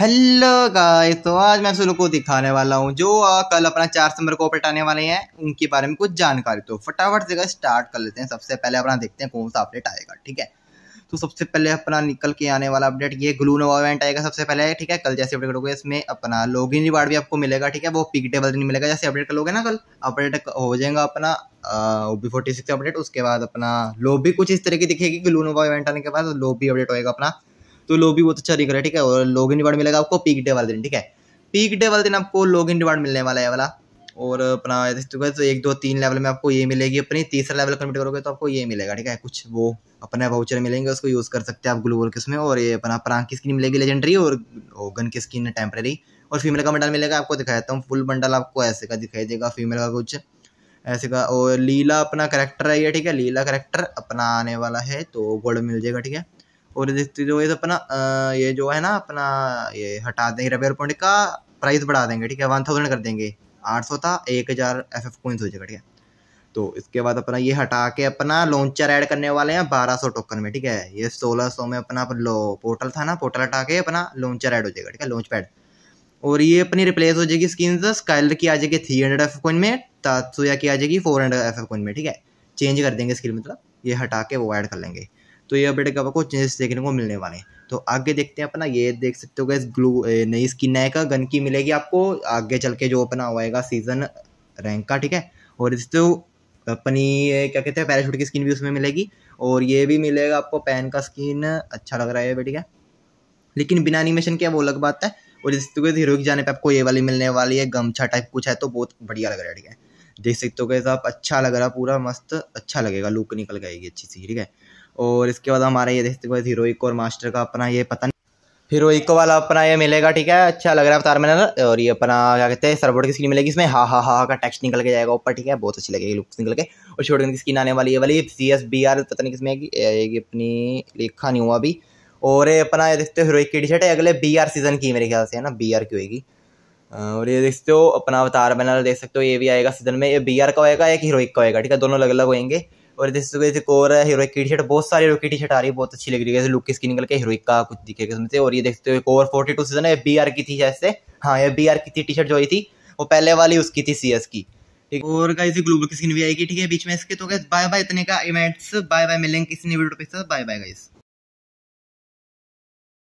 hello guys तो आज मैं सुनो को दिखाने वाला हूँ जो आ, कल अपना चार सितंबर को पटाने वाले हैं उनके बारे में कुछ जानकारी तो फटाफट से स्टार्ट कर लेते हैं सबसे पहले अपना देखते हैं कौन सा अपडेट आएगा ठीक है तो सबसे पहले अपना निकल के आने वाला अपडेट ये ग्लू नोवा इवेंट आएगा सबसे पहले ठीक है कल जैसे अपडेट करोगे इसमें अपना लॉग इन रिवार्ड भी आपको मिलेगा ठीक है वो पिक टेबल नहीं मिलेगा जैसे अपडेट कर लोगे ना कल अपडेट हो जाएगा अपना ओबी फोर्टी सिक्स अपडेट उसके बाद अपना लॉबी कुछ इस तरह की दिखेगी ग्लू नोवा इवेंट आने के बाद लॉबी अपडेट होएगा अपना तो लोग भी बहुत अच्छा दिख रहा है ठीक है और लॉग इन रिवार्ड मिलेगा आपको पीक डे वाले दिन ठीक है पीक डे वाले दिन आपको लॉग इन रिवार्ड मिलने वाला है वाला और अपना तो एक दो तीन लेवल में आपको ये मिलेगी अपनी तीसरा लेवल कम्प्लीट करोगे तो आपको ये मिलेगा ठीक है कुछ वो अपने वाउचर मिलेंगे उसको यूज़ कर सकते हैं आप ग्लूबल किस में और ये अपना प्रांग की स्किन मिलेगी लेजेंडरी और गन की स्किन टेम्प्रेरी और फीमेल का बंडल मिलेगा आपको दिखाया हूँ फुल बंडल आपको ऐसे का दिखाई देगा फीमेल का कुछ ऐसे का और लीला अपना करेक्टर है ये ठीक है लीला करेक्टर अपना आने वाला है तो गोल्ड मिल जाएगा ठीक है और जो ये तो अपना ये जो है ना अपना ये हटा देंगे रिपेयर पॉइंट का प्राइस बढ़ा देंगे ठीक है वन थाउजेंड कर देंगे आठ सौ था एक हज़ार एफ एफ कोइंस हो जाएगा ठीक है तो इसके बाद अपना ये हटा के अपना लॉन्चर ऐड करने वाले हैं बारह सौ टोकन में ठीक है ये सोलह सौ में अपना लो पोर्टल था ना पोर्टल हटा के अपना लॉन्चर ऐड हो जाएगा ठीक है लॉन्च पैड और ये अपनी रिप्लेस हो जाएगी स्किन स्काइलर की आ जाएगी थ्री हंड्रेड एफ कोइन में तात्सुया की आ जाएगी फोर हंड्रेड एफ कोइन में ठीक है चेंज कर देंगे स्किल मतलब ये हटा के वो ऐड कर लेंगे तो ये अपडेट का आपको चेंजेस देखने को मिलने वाले हैं तो आगे देखते हैं अपना ये देख सकते हो गए ग्लू नई स्किन है का गन की मिलेगी आपको आगे चल के जो अपना आएगा सीजन रैंक का ठीक है और इस तो अपनी क्या कहते हैं पैराशूट की स्किन भी उसमें मिलेगी और ये भी मिलेगा आपको पैन का स्किन अच्छा लग रहा है बेटी क्या लेकिन बिना एनिमेशन के वो अलग बात है और इस तो हीरो की जाने पर आपको ये वाली मिलने वाली है गमछा टाइप कुछ है तो बहुत बढ़िया लग रहा है ठीक है देख सकते हो गए आप अच्छा लग रहा पूरा मस्त अच्छा लगेगा लुक निकल गएगी अच्छी सी ठीक है और इसके बाद हमारा ये देखते हुए हीरोइको और मास्टर का अपना ये पता नहीं हीरोइको वाला अपना ये मिलेगा ठीक है अच्छा लग रहा है अवतार में ना और ये अपना क्या कहते हैं सरबोर्ड की स्क्रीन मिलेगी इसमें हा हा हा का टेक्स्ट निकल के जाएगा ऊपर ठीक है बहुत अच्छी लगेगी लुक्स निकल के और छोटे की स्क्रीन आने वाली है वाली सी एस बी आर पता नहीं किसमें आएगी अपनी लिखा नहीं हुआ अभी और ये अपना ये देखते हो हीरोइक की टी शर्ट है अगले बी आर सीजन की मेरे ख्याल से है ना बी आर की होगी और ये देखते हो अपना अवतार बैनर देख सकते हो ये भी आएगा सीजन में ये बी आर का होगा एक हीरोइक का होगा ठीक है दोनों अलग अलग होएंगे और जैसे तो और है हीरोइक की टी शर्ट बहुत सारी हीरोइक की टी शर्ट आ रही है बहुत अच्छी लग रही है लुक की स्किन निकल के हीरोइक का कुछ दिखेगा उसमें से और ये देखते हो एक और फोर्टी टू सीजन है बी आर की थी जैसे हाँ ये बी आर की थी टी शर्ट जो आई थी वो पहले वाली उसकी थी सी एस की ठीक और गाइस ये ग्लोबल की स्किन भी आएगी ठीक है बीच में इसके तो गए बाय बाय इतने का इवेंट्स बाय बाय मिलेंगे किसी नई वीडियो पे बाय बाय गाइस